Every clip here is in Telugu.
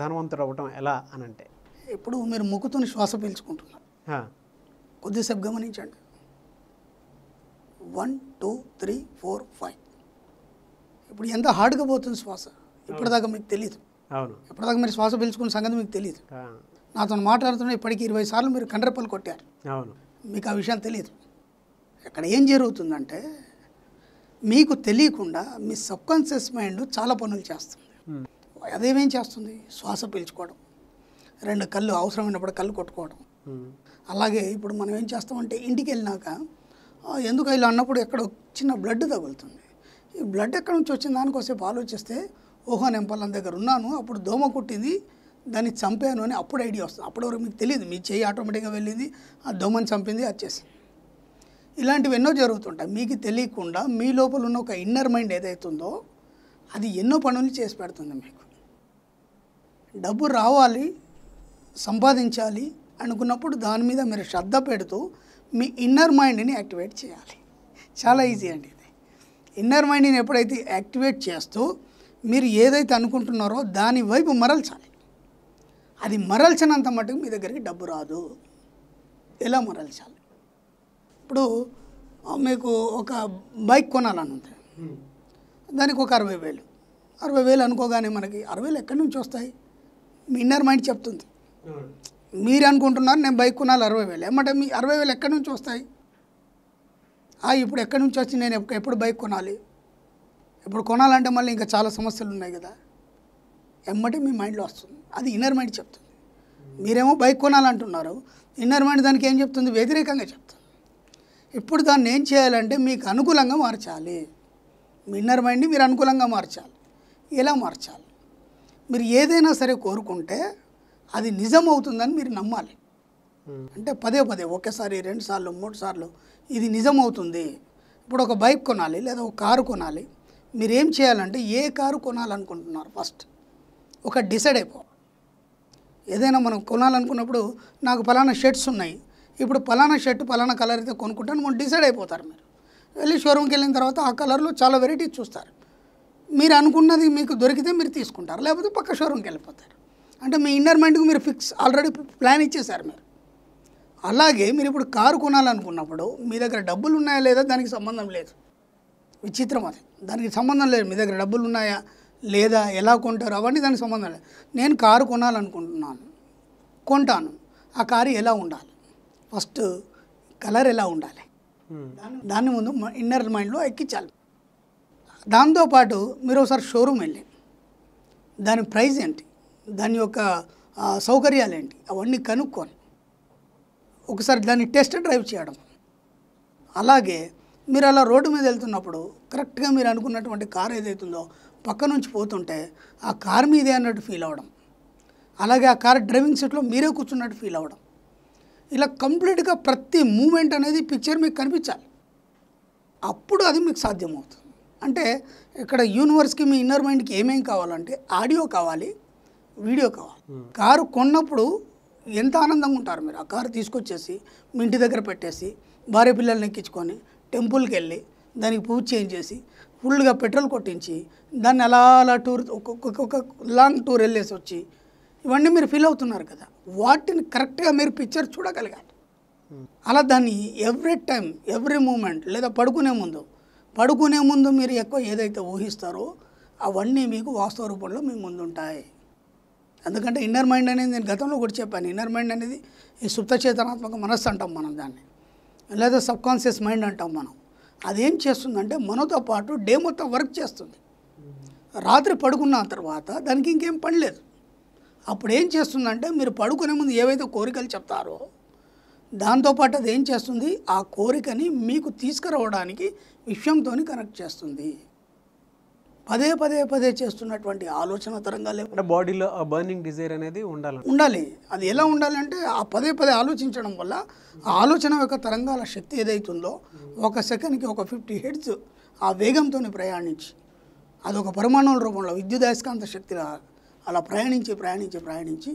ధనవంతుడు అవ్వటం ఎలా అని అంటే ఇప్పుడు మీరు ముక్కుతోని శ్వాస పీల్చుకుంటున్నారు కొద్దిసేపు గమనించండి one two three four five ఇప్పుడు ఎంత హార్డ్గా పోతుంది శ్వాస ఇప్పటిదాకా మీకు తెలియదు అవును ఇప్పటిదాకా మీరు శ్వాస పీల్చుకున్న సంగతి మీకు తెలియదు నాతో మాట్లాడుతున్న ఇప్పటికి ఇరవై సార్లు మీరు కండ్రపలు కొట్టారు అవును మీకు ఆ విషయం తెలియదు ఇక్కడ ఏం జరుగుతుందంటే మీకు తెలియకుండా మీ సబ్కాన్షియస్ మైండ్ చాలా పనులు చేస్తుంది అదేమేం చేస్తుంది శ్వాస పీల్చుకోవడం రెండు కళ్ళు అవసరమైనప్పుడు కళ్ళు కొట్టుకోవడం అలాగే ఇప్పుడు మనం ఏం చేస్తామంటే ఇంటికి వెళ్ళినాక ఎందుకు ఇలా అన్నప్పుడు ఎక్కడ చిన్న బ్లడ్ తగులుతుంది ఈ బ్లడ్ ఎక్కడి నుంచి వచ్చిన దానికోసేపు ఆలోచిస్తే ఓహో నేను దగ్గర ఉన్నాను అప్పుడు దోమ కుట్టింది దాన్ని చంపాను అని అప్పుడు ఐడియా వస్తుంది అప్పుడు వరకు మీకు తెలియదు మీ చేయి ఆటోమేటిక్గా వెళ్ళింది ఆ దోమని చంపింది వచ్చేసి ఇలాంటివి ఎన్నో జరుగుతుంటాయి మీకు తెలియకుండా మీ లోపల ఉన్న ఒక ఇన్నర్ మైండ్ ఏదైతుందో అది ఎన్నో పనులు చేసి పెడుతుంది మీకు డబ్బు రావాలి సంపాదించాలి అనుకున్నప్పుడు దాని మీద మీరు శ్రద్ధ పెడుతూ మీ ఇన్నర్ మైండ్ని యాక్టివేట్ చేయాలి చాలా ఈజీ అండి ఇది ఇన్నర్ మైండ్ని ఎప్పుడైతే యాక్టివేట్ చేస్తూ మీరు ఏదైతే అనుకుంటున్నారో దాని వైపు మరల్చాలి అది మరల్చినంత మటుకు మీ దగ్గరికి డబ్బు రాదు ఎలా మరల్చాలి ఇప్పుడు మీకు ఒక బైక్ కొనాలని ఉంది దానికి ఒక అరవై వేలు అరవై వేలు అనుకోగానే మనకి అరవై వేలు ఎక్కడి నుంచి వస్తాయి మీ ఇన్నర్ మైండ్ చెప్తుంది మీరు అనుకుంటున్నారు నేను బైక్ కొనాలి అరవై వేలు ఏమంటే మీ అరవై వేలు ఎక్కడి నుంచి వస్తాయి ఇప్పుడు ఎక్కడి నుంచి వచ్చి నేను ఎప్పుడు బైక్ కొనాలి ఇప్పుడు కొనాలంటే మళ్ళీ ఇంకా చాలా సమస్యలు ఉన్నాయి కదా ఎమ్మటే మీ మైండ్లో వస్తుంది అది ఇన్నర్ మైండ్ చెప్తుంది మీరేమో బైక్ కొనాలంటున్నారు ఇన్నర్ మైండ్ దానికి ఏం చెప్తుంది వ్యతిరేకంగా చెప్తుంది ఇప్పుడు దాన్ని ఏం చేయాలంటే మీకు అనుకూలంగా మార్చాలి మీ ఇన్నర్ మైండ్ని మీరు అనుకూలంగా మార్చాలి ఎలా మార్చాలి మీరు ఏదైనా సరే కోరుకుంటే అది నిజం అవుతుందని మీరు నమ్మాలి అంటే పదే పదే ఒకేసారి రెండు సార్లు మూడు సార్లు ఇది నిజం అవుతుంది ఇప్పుడు ఒక బైక్ కొనాలి లేదా ఒక కారు కొనాలి మీరు ఏం చేయాలంటే ఏ కారు కొనాలనుకుంటున్నారు ఫస్ట్ ఒక డిసైడ్ అయిపో ఏదైనా మనం కొనాలనుకున్నప్పుడు నాకు పలానా షర్ట్స్ ఉన్నాయి ఇప్పుడు పలానా షర్ట్ పలానా కలర్ అయితే కొనుక్కుంటాను మనం డిసైడ్ అయిపోతారు మీరు వెళ్ళి షోరూమ్కి వెళ్ళిన తర్వాత ఆ కలర్లో చాలా వెరైటీస్ చూస్తారు మీరు అనుకున్నది మీకు దొరికితే మీరు తీసుకుంటారు లేకపోతే పక్క షోరూమ్కి వెళ్ళిపోతారు అంటే మీ ఇన్నర్ మైండ్కి మీరు ఫిక్స్ ఆల్రెడీ ప్లాన్ ఇచ్చేసారు మీరు అలాగే మీరు ఇప్పుడు కారు కొనాలనుకున్నప్పుడు మీ దగ్గర డబ్బులు ఉన్నాయా లేదా దానికి సంబంధం లేదు విచిత్రం అది దానికి సంబంధం లేదు మీ దగ్గర డబ్బులు ఉన్నాయా లేదా ఎలా కొంటారు అవన్నీ దానికి సంబంధం లేదు నేను కారు కొనాలనుకుంటున్నాను కొంటాను ఆ కారు ఎలా ఉండాలి ఫస్ట్ కలర్ ఎలా ఉండాలి దాని ముందు ఇన్నర్ మైండ్లో ఎక్కించాలి దాంతోపాటు మీరు ఒకసారి షోరూమ్ వెళ్ళి దాని ప్రైజ్ ఏంటి దాని యొక్క సౌకర్యాలు ఏంటి అవన్నీ కనుక్కొని ఒకసారి దాన్ని టెస్ట్ డ్రైవ్ చేయడం అలాగే మీరు అలా రోడ్డు మీద వెళ్తున్నప్పుడు కరెక్ట్గా మీరు అనుకున్నటువంటి కార్ ఏదైతుందో పక్క నుంచి పోతుంటే ఆ కార్ మీదే అన్నట్టు ఫీల్ అవ్వడం అలాగే ఆ కార్ డ్రైవింగ్ సీట్లో మీరే కూర్చున్నట్టు ఫీల్ అవ్వడం ఇలా కంప్లీట్గా ప్రతి మూమెంట్ అనేది పిక్చర్ మీకు కనిపించాలి అప్పుడు అది మీకు సాధ్యమవుతుంది అంటే ఇక్కడ యూనివర్స్కి మీ ఇన్నర్ మైండ్కి ఏమేమి కావాలంటే ఆడియో కావాలి వీడియో కావాలి కారు కొన్నప్పుడు ఎంత ఆనందంగా ఉంటారు మీరు ఆ కారు తీసుకొచ్చేసి మీ ఇంటి దగ్గర పెట్టేసి భార్య పిల్లల్ని ఎక్కించుకొని టెంపుల్కి వెళ్ళి దానికి పూజ చేంజ్ చేసి ఫుల్గా పెట్రోల్ కొట్టించి దాన్ని అలా అలా టూర్ ఒక్కొక్క లాంగ్ టూర్ వెళ్ళేసి వచ్చి ఇవన్నీ మీరు ఫీల్ అవుతున్నారు కదా వాటిని కరెక్ట్గా మీరు పిక్చర్ చూడగలగాలి అలా దాన్ని ఎవ్రీ టైం ఎవ్రీ మూమెంట్ లేదా పడుకునే ముందు పడుకునే ముందు మీరు ఎక్కువ ఏదైతే ఊహిస్తారో అవన్నీ మీకు వాస్తవ రూపంలో మీ ముందుంటాయి ఎందుకంటే ఇన్నర్ మైండ్ అనేది నేను గతంలో కూడా చెప్పాను ఇన్నర్ మైండ్ అనేది ఈ సుప్త చేతనాత్మక మనస్సు అంటాం మనం దాన్ని లేదా సబ్ మైండ్ అంటాం మనం అదేం చేస్తుందంటే మనతో పాటు డే మొత్తం వర్క్ చేస్తుంది రాత్రి పడుకున్న తర్వాత దానికి ఇంకేం పని లేదు అప్పుడు ఏం చేస్తుందంటే మీరు పడుకునే ముందు ఏవైతే కోరికలు చెప్తారో దాంతోపాటు అది ఏం చేస్తుంది ఆ కోరికని మీకు తీసుకురావడానికి విషయంతో కనెక్ట్ చేస్తుంది పదే పదే పదే చేస్తున్నటువంటి ఆలోచన తరంగాలే బాడీలో ఆ బర్నింగ్ డిజైర్ అనేది ఉండాలి ఉండాలి అది ఎలా ఉండాలంటే ఆ పదే పదే ఆలోచించడం వల్ల ఆ ఆలోచన యొక్క తరంగాల శక్తి ఏదైతుందో ఒక సెకండ్కి ఒక ఫిఫ్టీ హెడ్స్ ఆ వేగంతో ప్రయాణించి అదొక పరిమాణాల రూపంలో అయస్కాంత శక్తిలా అలా ప్రయాణించి ప్రయాణించి ప్రయాణించి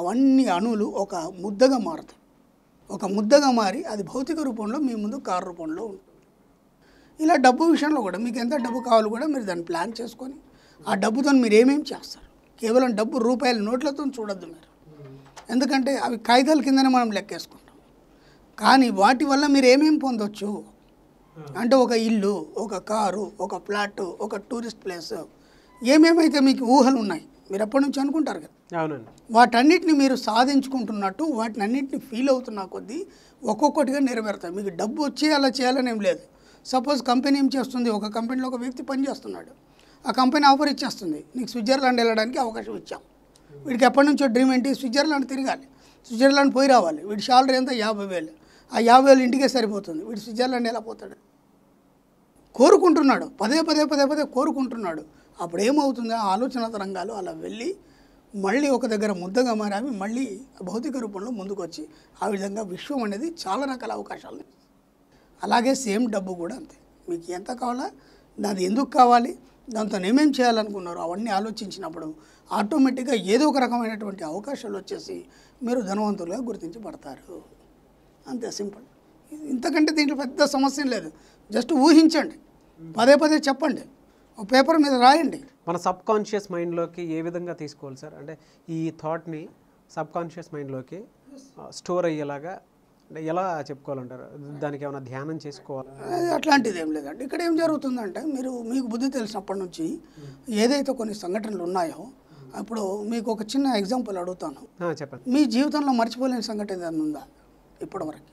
అవన్నీ అణువులు ఒక ముద్దగా మారుతాయి ఒక ముద్దగా మారి అది భౌతిక రూపంలో మీ ముందు కారు రూపంలో ఉంటుంది ఇలా డబ్బు విషయంలో కూడా మీకు ఎంత డబ్బు కావాలో కూడా మీరు దాన్ని ప్లాన్ చేసుకొని ఆ డబ్బుతో మీరు ఏమేమి చేస్తారు కేవలం డబ్బు రూపాయల నోట్లతో చూడొద్దు మీరు ఎందుకంటే అవి కాగితాల కిందనే మనం లెక్కేసుకుంటాం కానీ వాటి వల్ల మీరు ఏమేమి పొందొచ్చు అంటే ఒక ఇల్లు ఒక కారు ఒక ఫ్లాట్ ఒక టూరిస్ట్ ప్లేస్ ఏమేమైతే మీకు ఊహలు ఉన్నాయి మీరు ఎప్పటి నుంచి అనుకుంటారు కదా అవునండి వాటన్నిటిని మీరు సాధించుకుంటున్నట్టు వాటిని అన్నిటిని ఫీల్ అవుతున్న కొద్దీ ఒక్కొక్కటిగా నెరవేరుతాయి మీకు డబ్బు వచ్చి అలా చేయాలని ఏం లేదు సపోజ్ కంపెనీ ఏం చేస్తుంది ఒక కంపెనీలో ఒక వ్యక్తి పనిచేస్తున్నాడు ఆ కంపెనీ ఆఫర్ ఇచ్చేస్తుంది నీకు స్విట్జర్లాండ్ వెళ్ళడానికి అవకాశం ఇచ్చాం వీడికి ఎప్పటి నుంచో డ్రీమ్ ఏంటి స్విట్జర్లాండ్ తిరగాలి స్విట్జర్లాండ్ పోయి రావాలి వీడి శాలరీ ఎంత యాభై వేలు ఆ యాభై వేలు ఇంటికే సరిపోతుంది వీడు స్విట్జర్లాండ్ ఎలా పోతాడు కోరుకుంటున్నాడు పదే పదే పదే పదే కోరుకుంటున్నాడు అప్పుడు ఏమవుతుంది ఆలోచన తరంగాలు అలా వెళ్ళి మళ్ళీ ఒక దగ్గర ముద్దగా మారి అవి మళ్ళీ భౌతిక రూపంలో ముందుకు వచ్చి ఆ విధంగా విశ్వం అనేది చాలా రకాల అవకాశాలు అలాగే సేమ్ డబ్బు కూడా అంతే మీకు ఎంత కావాలా దాని ఎందుకు కావాలి దాంతో ఏమేం చేయాలనుకున్నారు అవన్నీ ఆలోచించినప్పుడు ఆటోమేటిక్గా ఏదో ఒక రకమైనటువంటి అవకాశాలు వచ్చేసి మీరు ధనవంతులుగా గుర్తించబడతారు అంతే సింపుల్ ఇంతకంటే దీంట్లో పెద్ద సమస్య లేదు జస్ట్ ఊహించండి పదే పదే చెప్పండి పేపర్ మీద రాయండి మన సబ్ కాన్షియస్ మైండ్లోకి ఏ విధంగా తీసుకోవాలి సార్ అంటే ఈ థాట్ని సబ్ కాన్షియస్ మైండ్లోకి స్టోర్ అయ్యేలాగా అంటే ఎలా చెప్పుకోవాలంటారు దానికి ఏమైనా ధ్యానం చేసుకోవాలి అట్లాంటిది ఏం లేదండి ఇక్కడ ఏం జరుగుతుందంటే మీరు మీకు బుద్ధి తెలిసినప్పటి నుంచి ఏదైతే కొన్ని సంఘటనలు ఉన్నాయో అప్పుడు మీకు ఒక చిన్న ఎగ్జాంపుల్ అడుగుతాను చెప్పండి మీ జీవితంలో మర్చిపోలేని సంఘటన ఏదైనా ఉందా ఇప్పటివరకు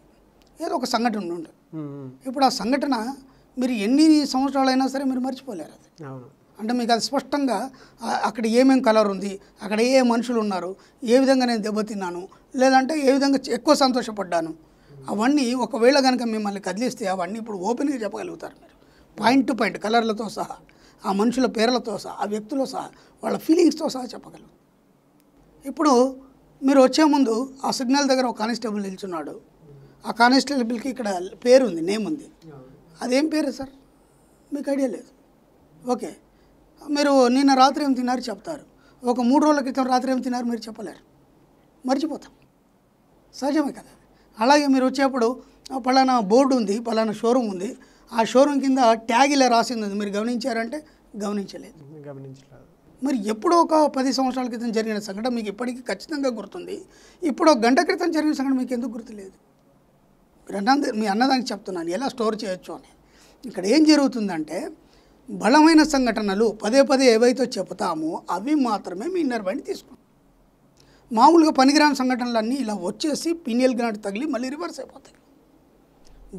ఏదో ఒక సంఘటన ఉండే ఇప్పుడు ఆ సంఘటన మీరు ఎన్ని సంవత్సరాలైనా సరే మీరు మర్చిపోలేరు అది అంటే మీకు అది స్పష్టంగా అక్కడ ఏమేం కలర్ ఉంది అక్కడ ఏ మనుషులు ఉన్నారు ఏ విధంగా నేను దెబ్బతిన్నాను లేదంటే ఏ విధంగా ఎక్కువ సంతోషపడ్డాను అవన్నీ ఒకవేళ కనుక మిమ్మల్ని కదిలిస్తే అవన్నీ ఇప్పుడు ఓపెన్గా చెప్పగలుగుతారు మీరు పాయింట్ టు పాయింట్ కలర్లతో సహా ఆ మనుషుల పేర్లతో సహా ఆ వ్యక్తులతో సహా వాళ్ళ ఫీలింగ్స్తో సహా చెప్పగలరు ఇప్పుడు మీరు వచ్చే ముందు ఆ సిగ్నల్ దగ్గర ఒక కానిస్టేబుల్ నిల్చున్నాడు ఆ కానిస్టేబుల్కి ఇక్కడ పేరు ఉంది నేమ్ ఉంది అదేం పేరు సార్ మీకు ఐడియా లేదు ఓకే మీరు నిన్న రాత్రి ఏం తిన్నారు చెప్తారు ఒక మూడు రోజుల క్రితం రాత్రి ఏం తిన్నారు మీరు చెప్పలేరు మర్చిపోతాం సహజమే కదా అలాగే మీరు వచ్చేప్పుడు పలానా బోర్డు ఉంది పలానా షోరూమ్ ఉంది ఆ షోరూమ్ కింద ట్యాగ్ ఇలా రాసింది ఉంది మీరు గమనించారంటే గమనించలేదు గమనించలేదు మరి ఎప్పుడో ఒక పది సంవత్సరాల క్రితం జరిగిన సంఘటన మీకు ఇప్పటికీ ఖచ్చితంగా గుర్తుంది ఇప్పుడు గంట క్రితం జరిగిన సంఘటన మీకు ఎందుకు గుర్తులేదు అన్నది మీ అన్నదానికి చెప్తున్నాను ఎలా స్టోర్ చేయొచ్చు అని ఇక్కడ ఏం జరుగుతుందంటే బలమైన సంఘటనలు పదే పదే ఏవైతే చెబుతామో అవి మాత్రమే మీ ఇన్నర్ మైండ్ తీసుకుంటాం మామూలుగా పనికిరాని సంఘటనలు అన్నీ ఇలా వచ్చేసి పీనియల్ గ్రాంట్ తగిలి మళ్ళీ రివర్స్ అయిపోతాయి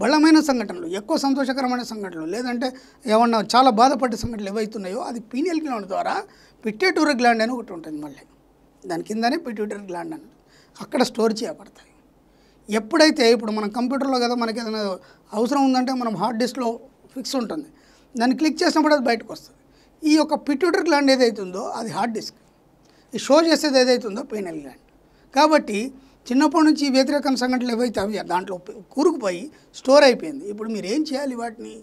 బలమైన సంఘటనలు ఎక్కువ సంతోషకరమైన సంఘటనలు లేదంటే ఏమన్నా చాలా బాధపడ్డ సంఘటనలు ఏవైతున్నాయో అది పీనియల్ గ్లాండ్ ద్వారా పిట్టేటూరు గ్లాండ్ అని ఒకటి ఉంటుంది మళ్ళీ దాని కిందనే పిట్యూటరీ గ్లాండ్ అని అక్కడ స్టోర్ చేయబడతాయి ఎప్పుడైతే ఇప్పుడు మనం కంప్యూటర్లో కదా మనకి ఏదైనా అవసరం ఉందంటే మనం హార్డ్ డిస్క్లో ఫిక్స్ ఉంటుంది దాన్ని క్లిక్ చేసినప్పుడు అది బయటకు వస్తుంది ఈ యొక్క పిట్యూటర్ గ్లాండ్ ఏదైతుందో అది హార్డ్ డిస్క్ ఈ షో చేసేది ఏదైతుందో పీనల్ గ్లాండ్ కాబట్టి చిన్నప్పటి నుంచి వ్యతిరేకం సంఘటనలు ఏవైతే అవి దాంట్లో కూరుకుపోయి స్టోర్ అయిపోయింది ఇప్పుడు మీరు ఏం చేయాలి వాటిని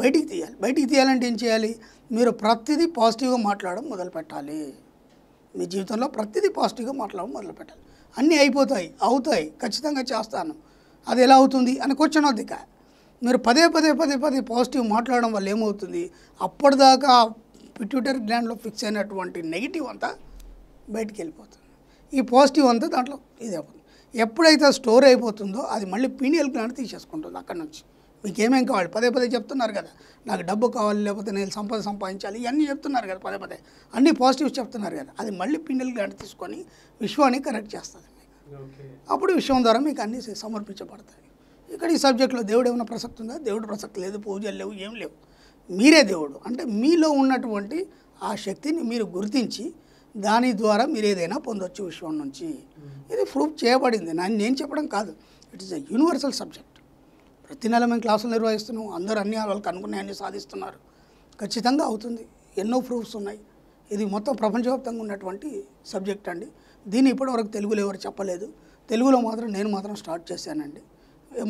బయటికి తీయాలి బయటికి తీయాలంటే ఏం చేయాలి మీరు ప్రతిదీ పాజిటివ్గా మాట్లాడడం మొదలుపెట్టాలి మీ జీవితంలో ప్రతిదీ పాజిటివ్గా మాట్లాడడం మొదలుపెట్టాలి అన్నీ అయిపోతాయి అవుతాయి ఖచ్చితంగా చేస్తాను అది ఎలా అవుతుంది అని క్వశ్చన్ వద్దిక మీరు పదే పదే పదే పదే పాజిటివ్ మాట్లాడడం వల్ల ఏమవుతుంది అప్పటిదాకా పిట్యూటరీ గ్లాండ్లో ఫిక్స్ అయినటువంటి నెగిటివ్ అంతా బయటికి వెళ్ళిపోతుంది ఈ పాజిటివ్ అంతా దాంట్లో ఇది అవుతుంది ఎప్పుడైతే స్టోర్ అయిపోతుందో అది మళ్ళీ పీనియల్ గ్లాండ్ తీసేసుకుంటుంది అక్కడి నుంచి మీకు ఏమేం కావాలి పదే పదే చెప్తున్నారు కదా నాకు డబ్బు కావాలి లేకపోతే నేను సంపద సంపాదించాలి ఇవన్నీ చెప్తున్నారు కదా పదే పదే అన్నీ పాజిటివ్స్ చెప్తున్నారు కదా అది మళ్ళీ పిండిల్ గంట తీసుకొని విశ్వాన్ని కరెక్ట్ చేస్తుంది అప్పుడు విశ్వం ద్వారా మీకు అన్నీ సమర్పించబడతాయి ఇక్కడ ఈ సబ్జెక్ట్లో దేవుడు ఏమైనా ప్రసక్తి ఉందా దేవుడు ప్రసక్తి లేదు పూజలు లేవు ఏం లేవు మీరే దేవుడు అంటే మీలో ఉన్నటువంటి ఆ శక్తిని మీరు గుర్తించి దాని ద్వారా మీరు ఏదైనా పొందొచ్చు విశ్వం నుంచి ఇది ప్రూఫ్ చేయబడింది నేను చెప్పడం కాదు it is a universal subject ప్రతి నెల మేము క్లాసులు నిర్వహిస్తున్నాం అందరూ అన్ని వాళ్ళకి అనుకున్నాయని సాధిస్తున్నారు ఖచ్చితంగా అవుతుంది ఎన్నో ప్రూఫ్స్ ఉన్నాయి ఇది మొత్తం ప్రపంచవ్యాప్తంగా ఉన్నటువంటి సబ్జెక్ట్ అండి దీన్ని ఇప్పటివరకు తెలుగులో ఎవరు చెప్పలేదు తెలుగులో మాత్రం నేను మాత్రం స్టార్ట్ చేశానండి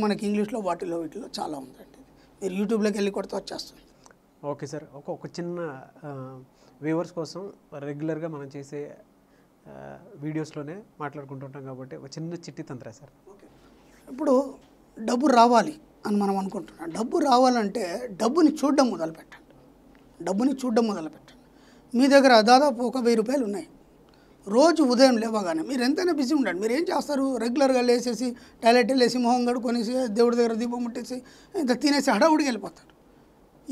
మనకి ఇంగ్లీష్లో వాటిలో వీటిలో చాలా ఉందండి మీరు యూట్యూబ్లోకి వెళ్ళి కొడితే వచ్చేస్తుంది ఓకే సార్ ఒక ఒక చిన్న వ్యూవర్స్ కోసం రెగ్యులర్గా మనం చేసే వీడియోస్లోనే మాట్లాడుకుంటుంటాం కాబట్టి ఒక చిన్న చిట్టి తంత్రా సార్ ఓకే ఇప్పుడు డబ్బు రావాలి అని మనం అనుకుంటున్నాం డబ్బు రావాలంటే డబ్బుని చూడడం మొదలుపెట్టండి డబ్బుని చూడడం మొదలుపెట్టండి మీ దగ్గర దాదాపు ఒక వెయ్యి రూపాయలు ఉన్నాయి రోజు ఉదయం లేవగానే మీరు ఎంతైనా బిజీ ఉండండి మీరు ఏం చేస్తారు రెగ్యులర్గా లేసేసి టాయిలెట్ వెళ్ళేసి మొహం కడుకొనేసి దేవుడి దగ్గర దీపం ముట్టేసి ఇంత తినేసి హడావుడికి వెళ్ళిపోతారు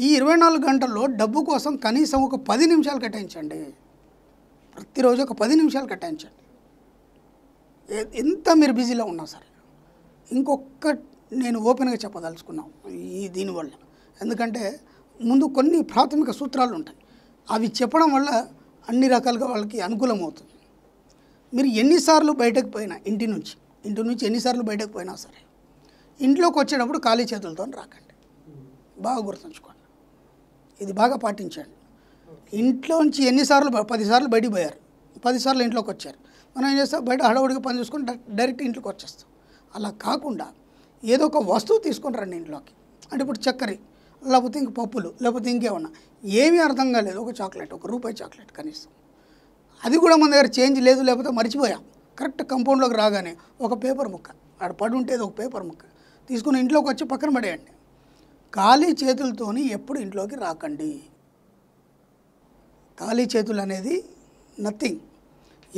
ఈ ఇరవై నాలుగు గంటల్లో డబ్బు కోసం కనీసం ఒక పది నిమిషాలు కేటాయించండి ప్రతిరోజు ఒక పది నిమిషాలు కేటాయించండి ఎంత మీరు బిజీలో ఉన్నా సరే ఇంకొక నేను ఓపెన్గా చెప్పదలుచుకున్నాం ఈ దీనివల్ల ఎందుకంటే ముందు కొన్ని ప్రాథమిక సూత్రాలు ఉంటాయి అవి చెప్పడం వల్ల అన్ని రకాలుగా వాళ్ళకి అనుకూలం అవుతుంది మీరు ఎన్నిసార్లు బయటకు పోయినా ఇంటి నుంచి ఇంటి నుంచి ఎన్నిసార్లు బయటకు పోయినా సరే ఇంట్లోకి వచ్చేటప్పుడు ఖాళీ చేతులతో రాకండి బాగా గుర్తుంచుకోండి ఇది బాగా పాటించండి ఇంట్లో నుంచి ఎన్నిసార్లు పదిసార్లు బయటికి పోయారు పదిసార్లు ఇంట్లోకి వచ్చారు మనం ఏం చేస్తాం బయట హడవుడిగా పని చూసుకొని డైరెక్ట్ ఇంట్లోకి వచ్చేస్తాం అలా కాకుండా ఏదో ఒక వస్తువు తీసుకొని రండి ఇంట్లోకి అంటే ఇప్పుడు చక్కెర లేకపోతే ఇంక పప్పులు లేకపోతే ఇంకేమన్నా ఏమీ అర్థం కాలేదు ఒక చాక్లెట్ ఒక రూపాయి చాక్లెట్ కనీసం అది కూడా మన దగ్గర చేంజ్ లేదు లేకపోతే మర్చిపోయాం కరెక్ట్ కంపౌండ్లోకి రాగానే ఒక పేపర్ ముక్క ఆడ పడి ఉంటేది ఒక పేపర్ ముక్క తీసుకుని ఇంట్లోకి వచ్చి పక్కన పడేయండి ఖాళీ చేతులతోని ఎప్పుడు ఇంట్లోకి రాకండి ఖాళీ చేతులు అనేది నథింగ్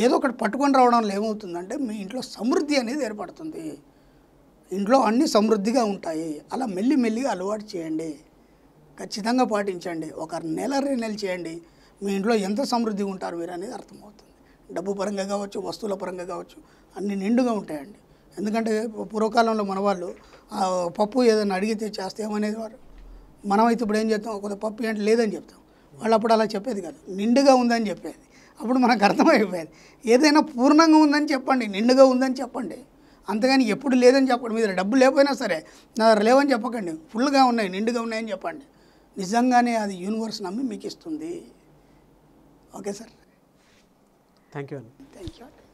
ఏదో ఒకటి పట్టుకొని రావడం వల్ల ఏమవుతుందంటే మీ ఇంట్లో సమృద్ధి అనేది ఏర్పడుతుంది ఇంట్లో అన్నీ సమృద్ధిగా ఉంటాయి అలా మెల్లి మెల్లిగా అలవాటు చేయండి ఖచ్చితంగా పాటించండి ఒక నెల రెండు నెలలు చేయండి మీ ఇంట్లో ఎంత సమృద్ధి ఉంటారు మీరు అనేది అర్థమవుతుంది డబ్బు పరంగా కావచ్చు వస్తువుల పరంగా కావచ్చు అన్ని నిండుగా ఉంటాయండి ఎందుకంటే పూర్వకాలంలో మన వాళ్ళు పప్పు ఏదైనా అడిగితే చేస్తే ఏమనేది వారు మనమైతే ఇప్పుడు ఏం చేస్తాం కొంత పప్పు ఏంటో లేదని చెప్తాం వాళ్ళు అప్పుడు అలా చెప్పేది కాదు నిండుగా ఉందని చెప్పేది అప్పుడు మనకు అర్థమైపోయేది ఏదైనా పూర్ణంగా ఉందని చెప్పండి నిండుగా ఉందని చెప్పండి అంతగాని ఎప్పుడు లేదని చెప్పండి మీద డబ్బు లేకపోయినా సరే నా లేవని చెప్పకండి ఫుల్గా ఉన్నాయి నిండుగా ఉన్నాయని చెప్పండి నిజంగానే అది యూనివర్స్ నమ్మి మీకు ఇస్తుంది ఓకే సార్ థ్యాంక్ యూ అండి థ్యాంక్ యూ